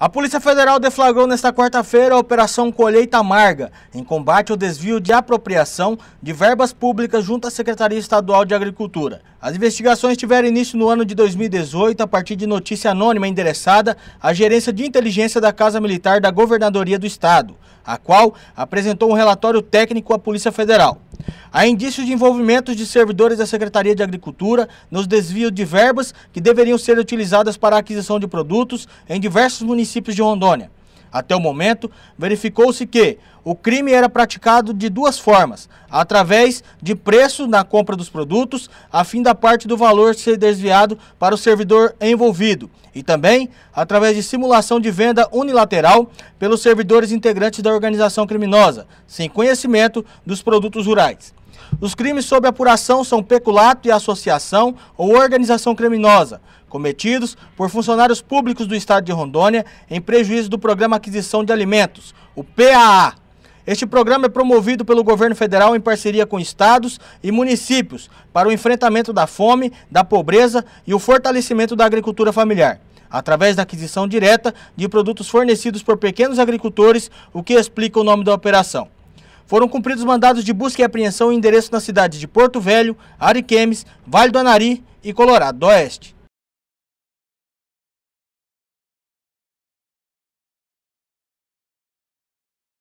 A Polícia Federal deflagrou nesta quarta-feira a Operação Colheita Amarga, em combate ao desvio de apropriação de verbas públicas junto à Secretaria Estadual de Agricultura. As investigações tiveram início no ano de 2018 a partir de notícia anônima endereçada à Gerência de Inteligência da Casa Militar da Governadoria do Estado, a qual apresentou um relatório técnico à Polícia Federal. Há indícios de envolvimento de servidores da Secretaria de Agricultura nos desvios de verbas que deveriam ser utilizadas para a aquisição de produtos em diversos municípios de Rondônia. Até o momento, verificou-se que o crime era praticado de duas formas: através de preço na compra dos produtos, a fim da parte do valor ser desviado para o servidor envolvido, e também através de simulação de venda unilateral pelos servidores integrantes da organização criminosa, sem conhecimento dos produtos rurais. Os crimes sob apuração são peculato e associação ou organização criminosa, cometidos por funcionários públicos do Estado de Rondônia em prejuízo do Programa Aquisição de Alimentos, o PAA. Este programa é promovido pelo governo federal em parceria com estados e municípios para o enfrentamento da fome, da pobreza e o fortalecimento da agricultura familiar através da aquisição direta de produtos fornecidos por pequenos agricultores, o que explica o nome da operação foram cumpridos mandados de busca e apreensão em endereço na cidade de Porto Velho, Ariquemes, Vale do Anari e Colorado do Oeste.